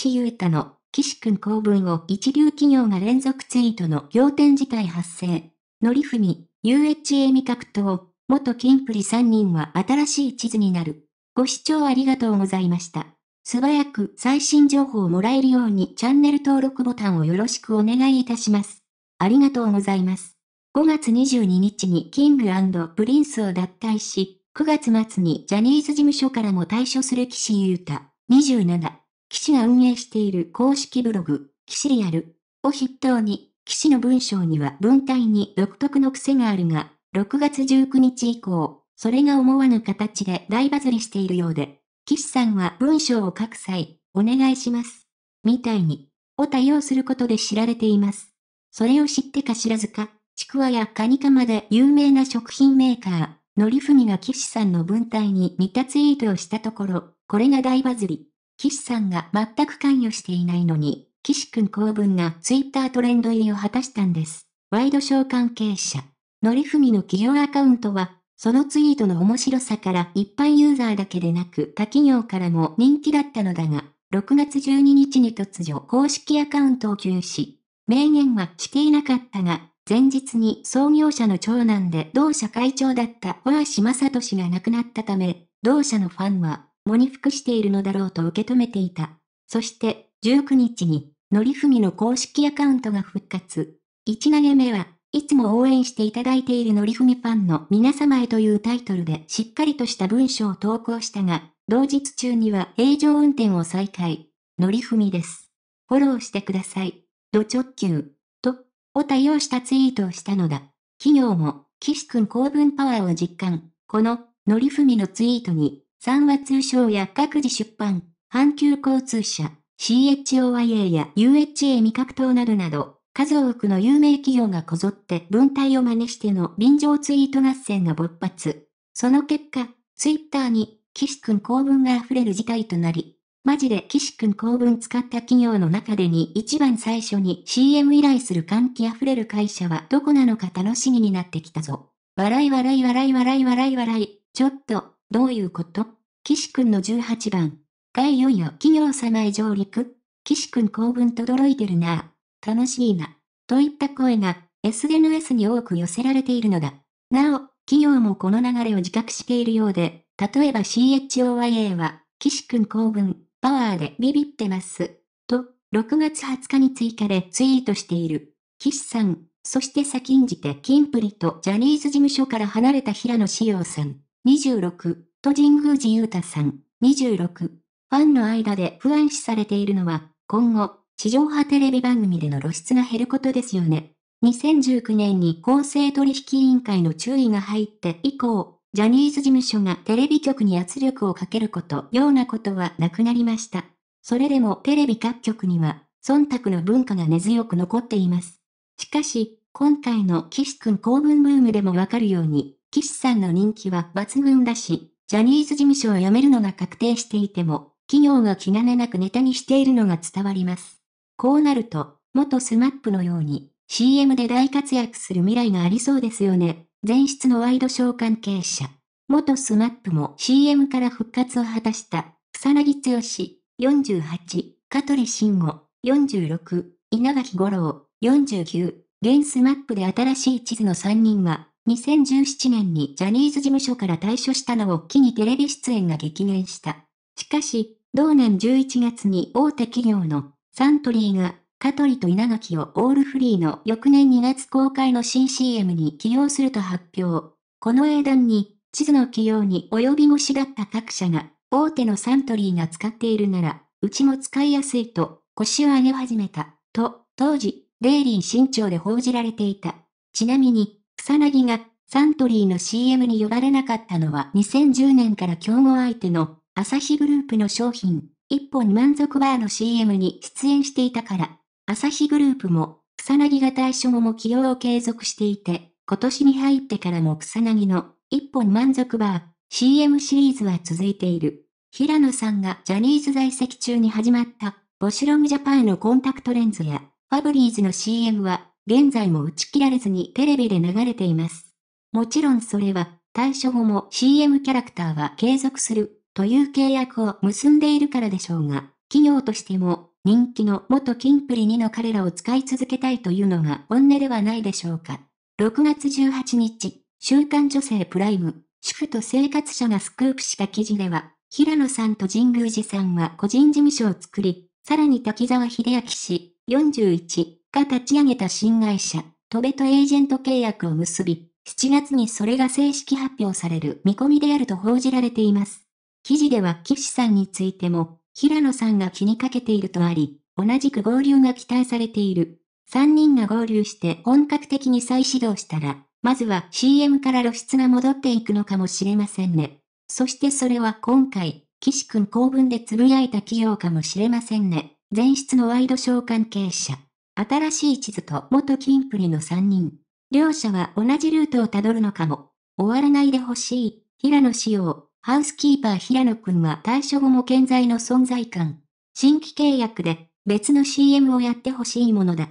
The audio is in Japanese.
岸優太の岸くん公文を一流企業が連続ツイートの仰天事態発生。のりふみ、UHA 味覚党、元金プリ3人は新しい地図になる。ご視聴ありがとうございました。素早く最新情報をもらえるようにチャンネル登録ボタンをよろしくお願いいたします。ありがとうございます。5月22日にキングプリンスを脱退し、9月末にジャニーズ事務所からも退所する岸優太、27。岸が運営している公式ブログ、岸リアルを筆頭に、岸の文章には文体に独特の癖があるが、6月19日以降、それが思わぬ形で大バズりしているようで、岸さんは文章を書く際、お願いします。みたいに、を多用することで知られています。それを知ってか知らずか、ちくわやカニカまで有名な食品メーカー、のりふみが岸さんの文体に似たツイートをしたところ、これが大バズり。岸さんが全く関与していないのに、岸くん公文がツイッタートレンド入りを果たしたんです。ワイドショー関係者。のりふみの企業アカウントは、そのツイートの面白さから一般ユーザーだけでなく他企業からも人気だったのだが、6月12日に突如公式アカウントを休止。名言はしていなかったが、前日に創業者の長男で同社会長だった小橋正俊が亡くなったため、同社のファンは喪に服しているのだろうと受け止めていた。そして、19日に、のりふみの公式アカウントが復活。1投げ目は、いつも応援していただいているのりふみファンの皆様へというタイトルでしっかりとした文章を投稿したが、同日中には平常運転を再開。のりふみです。フォローしてください。ド直球。と、を対応したツイートをしたのだ。企業も、岸くん公文パワーを実感。この、のりふみのツイートに、三和通称や各自出版、阪急交通社、CHOIA や UHA 味覚等などなど、数多くの有名企業がこぞって文体を真似しての臨場ツイート合戦が勃発。その結果、ツイッターに、岸くん公文が溢れる事態となり、マジで岸くん公文使った企業の中でに一番最初に CM 依頼する歓喜溢れる会社はどこなのか楽しみになってきたぞ。笑い笑い笑い笑い笑い笑い。ちょっと、どういうこと岸くんの18番。がいよいよ企業様へ上陸。岸くん公文届いてるな楽しいな。といった声が SNS に多く寄せられているのだ。なお、企業もこの流れを自覚しているようで、例えば CHOYA は、岸くん公文、パワーでビビってます。と、6月20日に追加でツイートしている。岸さん、そして先んじてキンプリとジャニーズ事務所から離れた平野志陽さん、26。と神宮寺勇太さん、26。ファンの間で不安視されているのは、今後、地上波テレビ番組での露出が減ることですよね。2019年に公正取引委員会の注意が入って以降、ジャニーズ事務所がテレビ局に圧力をかけること、ようなことはなくなりました。それでもテレビ各局には、忖度の文化が根強く残っています。しかし、今回の岸くん公文ブームでもわかるように、岸さんの人気は抜群だし、ジャニーズ事務所を辞めるのが確定していても、企業が気兼ねなくネタにしているのが伝わります。こうなると、元スマップのように、CM で大活躍する未来がありそうですよね。前室のワイドショー関係者。元スマップも CM から復活を果たした、草薙剛、48、香取慎吾、46、稲垣五郎、49、現スマップで新しい地図の3人は、2017年にジャニーズ事務所から退所したのを機にテレビ出演が激減した。しかし、同年11月に大手企業のサントリーがカトリと稲垣をオールフリーの翌年2月公開の新 CM に起用すると発表。この英断に、地図の起用に及び腰だった各社が、大手のサントリーが使っているなら、うちも使いやすいと、腰を上げ始めた、と、当時、レイリン新潮で報じられていた。ちなみに、草薙がサントリーの CM に呼ばれなかったのは2010年から競合相手のアサヒグループの商品、一本満足バーの CM に出演していたから、アサヒグループも草薙が対象後も起用を継続していて、今年に入ってからも草薙の一本満足バー CM シリーズは続いている。平野さんがジャニーズ在籍中に始まったボシュロムジャパンのコンタクトレンズやファブリーズの CM は現在も打ち切られずにテレビで流れています。もちろんそれは、退所後も CM キャラクターは継続する、という契約を結んでいるからでしょうが、企業としても、人気の元キンプリ2の彼らを使い続けたいというのが本音ではないでしょうか。6月18日、週刊女性プライム、主婦と生活者がスクープした記事では、平野さんと神宮寺さんは個人事務所を作り、さらに滝沢秀明氏、41、が立ち上げた新会社、トベとエージェント契約を結び、7月にそれが正式発表される見込みであると報じられています。記事では岸さんについても、平野さんが気にかけているとあり、同じく合流が期待されている。3人が合流して本格的に再始動したら、まずは CM から露出が戻っていくのかもしれませんね。そしてそれは今回、岸くん公文でつぶやいた企業かもしれませんね。前室のワイドショー関係者。新しい地図と元キンプリの3人。両者は同じルートをたどるのかも。終わらないでほしい。平野仕様。ハウスキーパー平野くんは退所後も健在の存在感。新規契約で別の CM をやってほしいものだ。